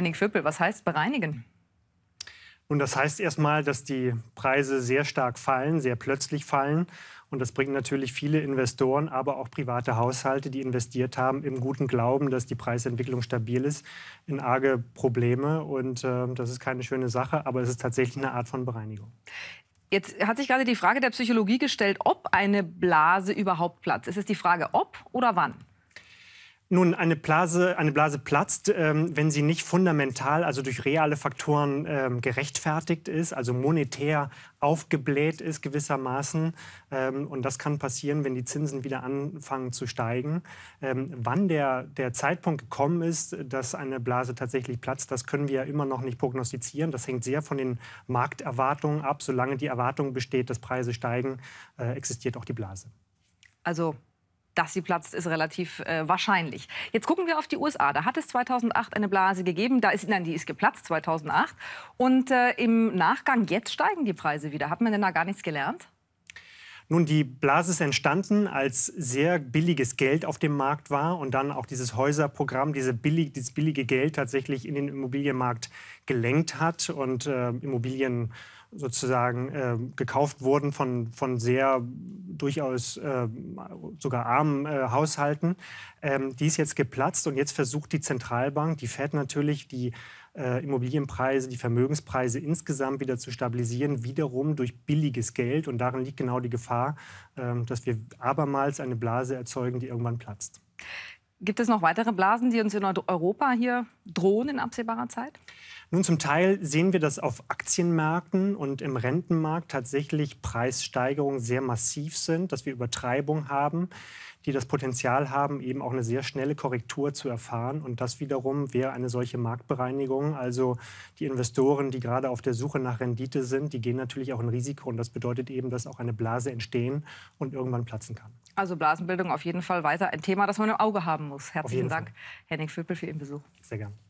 Henning Schüppel, was heißt bereinigen? Und das heißt erstmal, dass die Preise sehr stark fallen, sehr plötzlich fallen. Und das bringt natürlich viele Investoren, aber auch private Haushalte, die investiert haben, im guten Glauben, dass die Preisentwicklung stabil ist, in arge Probleme. Und äh, das ist keine schöne Sache, aber es ist tatsächlich eine Art von Bereinigung. Jetzt hat sich gerade die Frage der Psychologie gestellt, ob eine Blase überhaupt platzt. Ist es die Frage, ob oder wann? Nun, eine Blase, eine Blase platzt, ähm, wenn sie nicht fundamental, also durch reale Faktoren ähm, gerechtfertigt ist, also monetär aufgebläht ist gewissermaßen. Ähm, und das kann passieren, wenn die Zinsen wieder anfangen zu steigen. Ähm, wann der, der Zeitpunkt gekommen ist, dass eine Blase tatsächlich platzt, das können wir ja immer noch nicht prognostizieren. Das hängt sehr von den Markterwartungen ab. Solange die Erwartung besteht, dass Preise steigen, äh, existiert auch die Blase. Also dass sie platzt, ist relativ äh, wahrscheinlich. Jetzt gucken wir auf die USA. Da hat es 2008 eine Blase gegeben. Da ist, nein, die ist geplatzt 2008. Und äh, im Nachgang, jetzt steigen die Preise wieder. Hat man denn da gar nichts gelernt? Nun, die Blase ist entstanden, als sehr billiges Geld auf dem Markt war und dann auch dieses Häuserprogramm, diese billig, dieses billige Geld tatsächlich in den Immobilienmarkt gelenkt hat und äh, Immobilien sozusagen äh, gekauft wurden von, von sehr durchaus äh, sogar armen äh, Haushalten. Ähm, die ist jetzt geplatzt und jetzt versucht die Zentralbank, die fährt natürlich, die äh, Immobilienpreise, die Vermögenspreise insgesamt wieder zu stabilisieren, wiederum durch billiges Geld. Und darin liegt genau die Gefahr, ähm, dass wir abermals eine Blase erzeugen, die irgendwann platzt. Gibt es noch weitere Blasen, die uns in Europa hier drohen in absehbarer Zeit? Nun, zum Teil sehen wir, dass auf Aktienmärkten und im Rentenmarkt tatsächlich Preissteigerungen sehr massiv sind, dass wir Übertreibung haben die das Potenzial haben, eben auch eine sehr schnelle Korrektur zu erfahren. Und das wiederum wäre eine solche Marktbereinigung. Also die Investoren, die gerade auf der Suche nach Rendite sind, die gehen natürlich auch in Risiko. Und das bedeutet eben, dass auch eine Blase entstehen und irgendwann platzen kann. Also Blasenbildung auf jeden Fall weiter ein Thema, das man im Auge haben muss. Herzlichen Dank, Fall. Henning Vöpel, für Ihren Besuch. Sehr gerne.